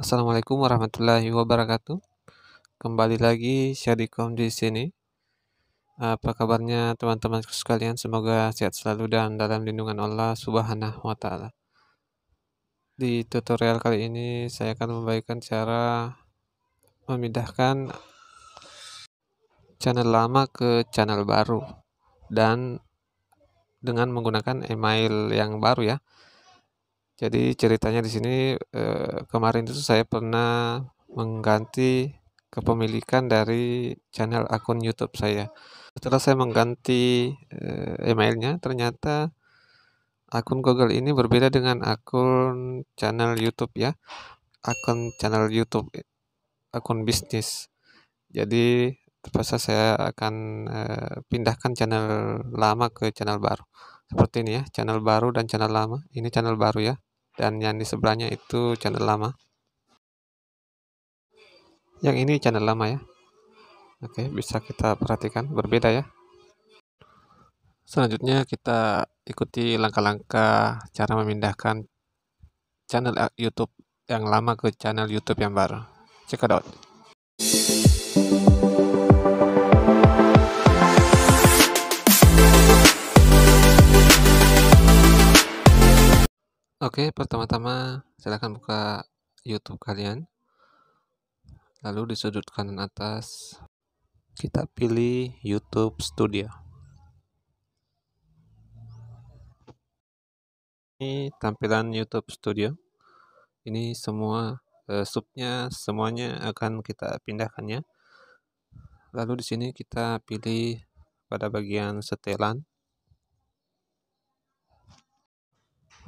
Assalamualaikum warahmatullahi wabarakatuh. Kembali lagi Syarikom di sini. Apa kabarnya teman-teman sekalian? Semoga sehat selalu dan dalam lindungan Allah Subhanahu wa taala. Di tutorial kali ini saya akan membagikan cara memindahkan channel lama ke channel baru dan dengan menggunakan email yang baru ya. Jadi ceritanya di sini eh, kemarin itu saya pernah mengganti kepemilikan dari channel akun YouTube saya. Setelah saya mengganti eh, emailnya, ternyata akun Google ini berbeda dengan akun channel YouTube ya. Akun channel YouTube akun bisnis. Jadi terpaksa saya akan eh, pindahkan channel lama ke channel baru seperti ini ya channel baru dan channel lama ini channel baru ya dan yang di sebelahnya itu channel lama yang ini channel lama ya oke bisa kita perhatikan berbeda ya selanjutnya kita ikuti langkah-langkah cara memindahkan channel YouTube yang lama ke channel YouTube yang baru check it out Oke, pertama-tama silahkan buka YouTube kalian. Lalu di sudut kanan atas kita pilih YouTube Studio. Ini tampilan YouTube Studio. Ini semua eh, subnya semuanya akan kita pindahkan ya. Lalu di sini kita pilih pada bagian setelan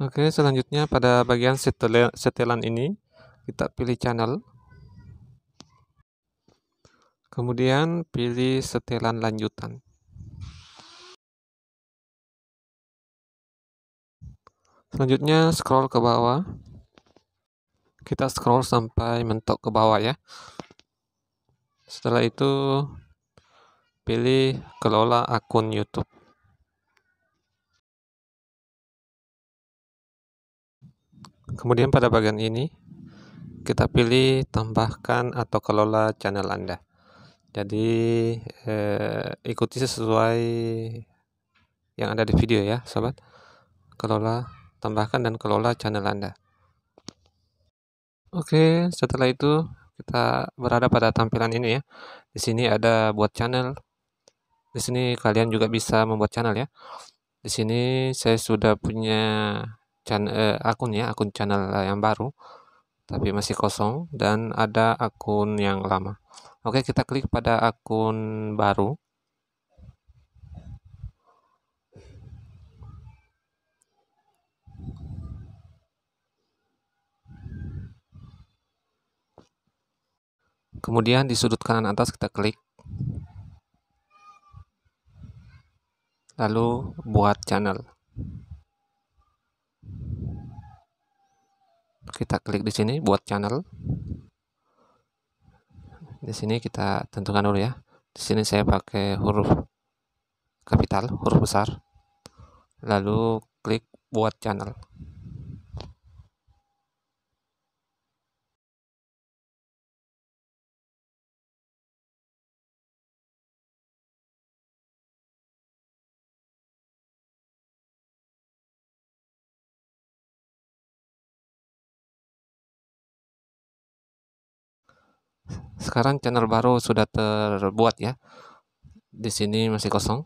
Oke, selanjutnya pada bagian setelan ini kita pilih channel. Kemudian pilih setelan lanjutan. Selanjutnya scroll ke bawah. Kita scroll sampai mentok ke bawah ya. Setelah itu pilih kelola akun YouTube. Kemudian pada bagian ini, kita pilih tambahkan atau kelola channel Anda. Jadi eh, ikuti sesuai yang ada di video ya, sobat. Kelola, tambahkan dan kelola channel Anda. Oke, setelah itu kita berada pada tampilan ini ya. Di sini ada buat channel. Di sini kalian juga bisa membuat channel ya. Di sini saya sudah punya chan, eh, akun ya, akun channel eh, yang baru tapi masih kosong dan ada akun yang lama. Oke, kita klik pada akun baru. Kemudian di sudut kanan atas kita klik. Lalu buat channel. kita klik di sini buat channel di sini kita tentukan dulu ya di sini saya pakai huruf kapital huruf besar lalu klik buat channel Sekarang channel baru sudah terbuat ya. Di sini masih kosong.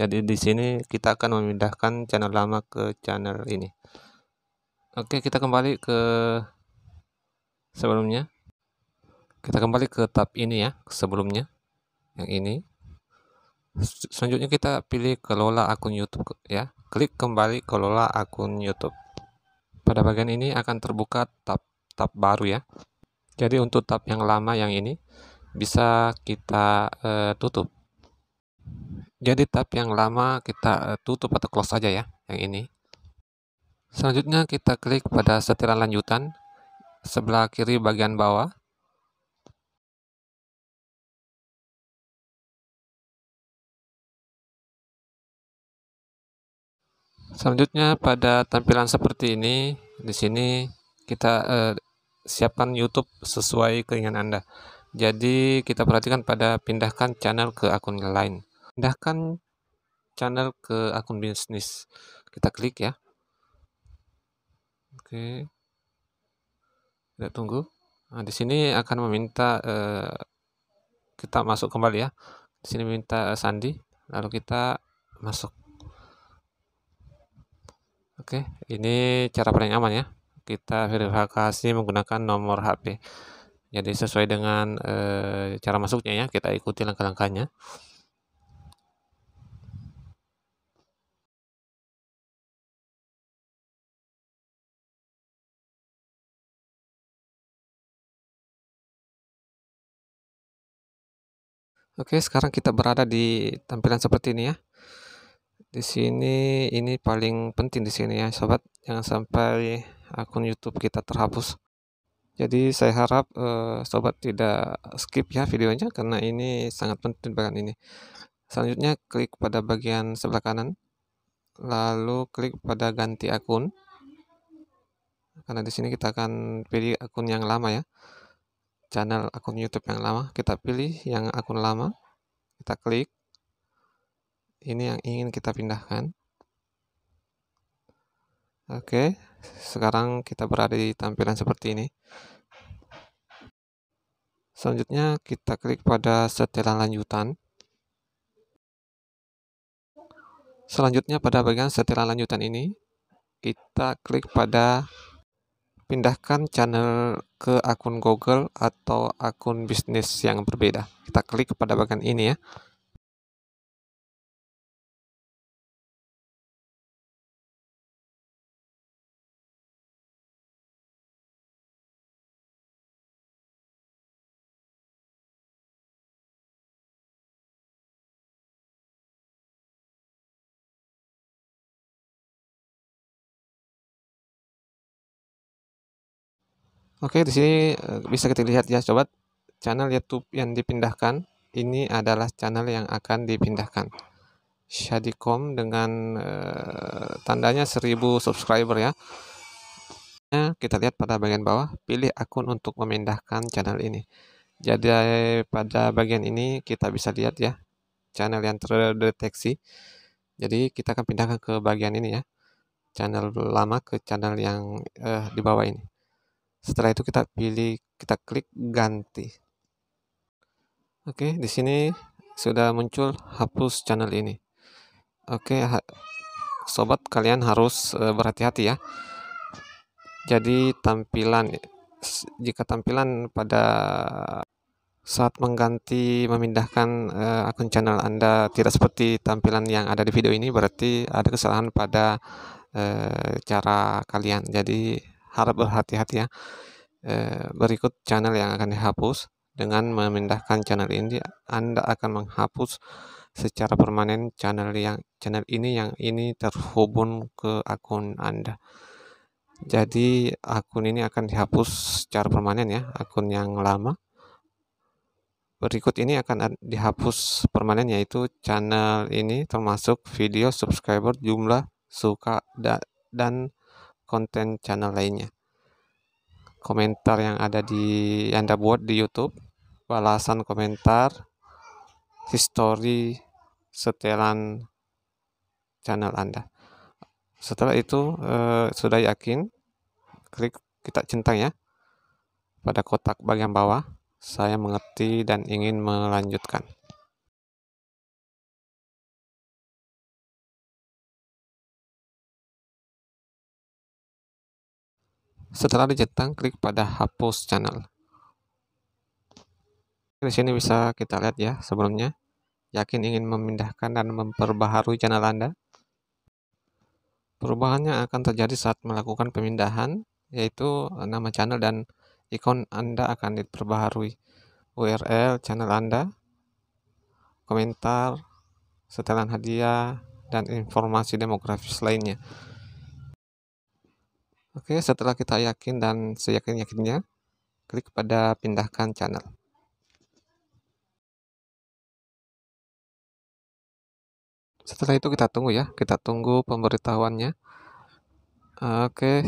Jadi di sini kita akan memindahkan channel lama ke channel ini. Oke, kita kembali ke sebelumnya. Kita kembali ke tab ini ya, sebelumnya. Yang ini. Selanjutnya kita pilih kelola akun YouTube ya. Klik kembali kelola akun YouTube. Pada bagian ini akan terbuka tab tab baru ya. Jadi untuk tab yang lama yang ini bisa kita uh, tutup. Jadi tab yang lama kita uh, tutup atau close aja ya, yang ini. Selanjutnya kita klik pada setiran lanjutan sebelah kiri bagian bawah. Selanjutnya pada tampilan seperti ini, di sini kita eh, siapkan YouTube sesuai keinginan Anda. Jadi kita perhatikan pada pindahkan channel ke akun lain. Pindahkan channel ke akun bisnis. Kita klik ya. Oke. Kita tunggu. Nah, di sini akan meminta uh, kita masuk kembali ya. Di sini minta uh, eh, sandi, lalu kita masuk. Oke, ini cara paling aman ya kita verifikasi menggunakan nomor HP. Jadi sesuai dengan e, cara masuknya ya, kita ikuti langkah-langkahnya. Oke, sekarang kita berada di tampilan seperti ini ya. Di sini ini paling penting di sini ya, sobat. Jangan sampai akun YouTube kita terhapus. Jadi saya harap uh, sobat tidak skip ya videonya karena ini sangat penting bagian ini. Selanjutnya klik pada bagian sebelah kanan, lalu klik pada ganti akun. Karena di sini kita akan pilih akun yang lama ya, channel akun YouTube yang lama. Kita pilih yang akun lama, kita klik. Ini yang ingin kita pindahkan. Oke, sekarang kita berada di tampilan seperti ini selanjutnya kita klik pada setelan lanjutan selanjutnya pada bagian setelan lanjutan ini kita klik pada pindahkan channel ke akun Google atau akun bisnis yang berbeda. Kita klik pada bagian ini ya. Oke, di sini eh, bisa kita lihat ya, sobat. Channel YouTube yang dipindahkan ini adalah channel yang akan dipindahkan. Shadicom dengan uh, tandanya 1000 subscriber ya. ya. Kita lihat pada bagian bawah, pilih akun untuk memindahkan channel ini. Jadi pada bagian ini kita bisa lihat ya, channel yang terdeteksi. Jadi kita akan pindahkan ke bagian ini ya, channel lama ke channel yang uh, di bawah ini. Setelah itu kita pilih, kita klik ganti. Oke, di sini sudah muncul hapus channel ini. Oke, sobat kalian harus e, berhati-hati ya. Jadi tampilan jika tampilan pada saat mengganti memindahkan uh, akun channel Anda tidak seperti tampilan yang ada di video ini berarti ada kesalahan pada uh, cara kalian. Jadi harap berhati-hati ya. Eh, berikut channel yang akan dihapus. Dengan memindahkan channel ini, Anda akan menghapus secara permanen channel yang channel ini yang ini terhubung ke akun Anda. Jadi akun ini akan dihapus secara permanen ya, akun yang lama. Berikut ini akan dihapus permanen yaitu channel ini termasuk video subscriber jumlah suka dan konten channel lainnya. Komentar yang ada di Anda buat di YouTube, balasan komentar, histori setelan channel Anda. Setelah itu eh, sudah yakin, klik kita centang ya pada kotak bagian bawah. Saya mengerti dan ingin melanjutkan. Setelah dicentang, klik pada hapus channel. Di sini bisa kita lihat ya sebelumnya. Yakin ingin memindahkan dan memperbaharui channel Anda? Perubahannya akan terjadi saat melakukan pemindahan, yaitu nama channel dan ikon Anda akan diperbaharui. URL channel Anda, komentar, setelan hadiah, dan informasi demografis lainnya. Oke, setelah kita yakin dan seyakin-yakinnya, klik pada pindahkan channel. Setelah itu kita tunggu ya, kita tunggu pemberitahuannya. Oke,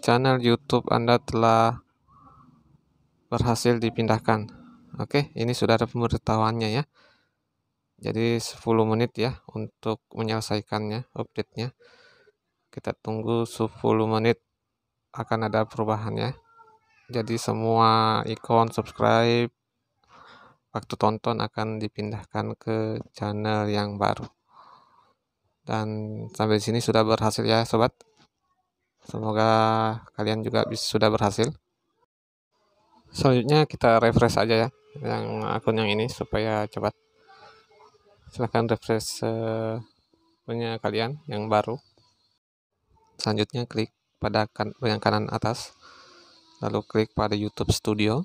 channel YouTube Anda telah berhasil dipindahkan. Oke, ini sudah ada pemberitahuannya ya. Jadi 10 menit ya untuk menyelesaikannya, update-nya. Kita tunggu 10 menit akan ada perubahan ya jadi semua ikon subscribe waktu tonton akan dipindahkan ke channel yang baru dan sampai sini sudah berhasil ya sobat semoga kalian juga bisa sudah berhasil selanjutnya kita refresh aja ya yang akun yang ini supaya cepat silahkan refresh uh, punya kalian yang baru selanjutnya klik pada kan, bagian kanan atas lalu klik pada YouTube Studio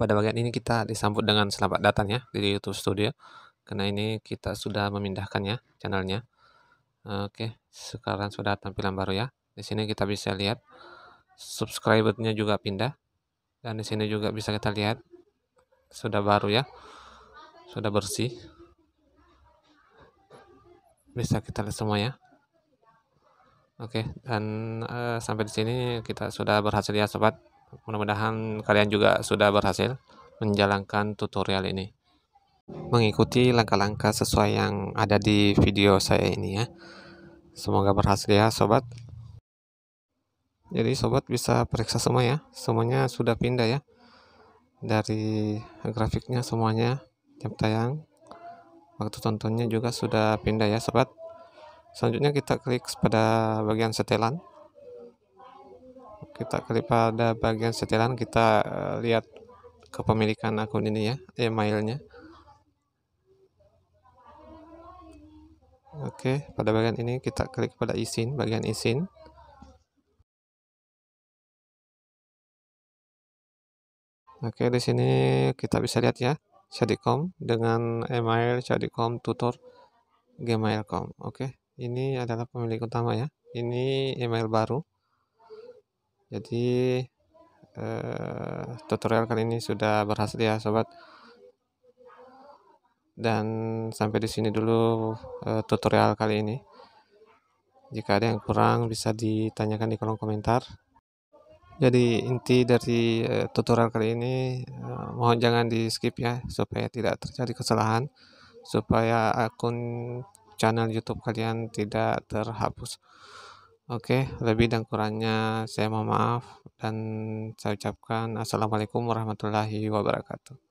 pada bagian ini kita disambut dengan selamat datang ya di YouTube Studio karena ini kita sudah memindahkannya channelnya oke sekarang sudah tampilan baru ya di sini kita bisa lihat subscribernya juga pindah dan di sini juga bisa kita lihat sudah baru ya sudah bersih bisa kita lihat semuanya. Oke, okay, dan uh, sampai di sini kita sudah berhasil ya sobat. Mudah-mudahan kalian juga sudah berhasil menjalankan tutorial ini. Mengikuti langkah-langkah sesuai yang ada di video saya ini ya. Semoga berhasil ya sobat. Jadi sobat bisa periksa semua ya. Semuanya sudah pindah ya. Dari grafiknya semuanya jam tayang waktu tontonnya juga sudah pindah ya sobat selanjutnya kita klik pada bagian setelan kita klik pada bagian setelan kita eh, lihat kepemilikan akun ini ya emailnya oke pada bagian ini kita klik pada izin bagian izin oke di sini kita bisa lihat ya Shadicom dengan email Shadicom Tutor Gmail.com. Oke, ini adalah pemilik utama ya. Ini email baru. Jadi eh, tutorial kali ini sudah berhasil ya, sobat. Dan sampai di sini dulu eh, tutorial kali ini. Jika ada yang kurang bisa ditanyakan di kolom komentar. Jadi inti dari eh, tutorial kali ini eh, mohon jangan di skip ya supaya tidak terjadi kesalahan supaya akun channel YouTube kalian tidak terhapus. Oke, lebih dan kurangnya saya mohon maaf dan saya ucapkan assalamualaikum warahmatullahi wabarakatuh.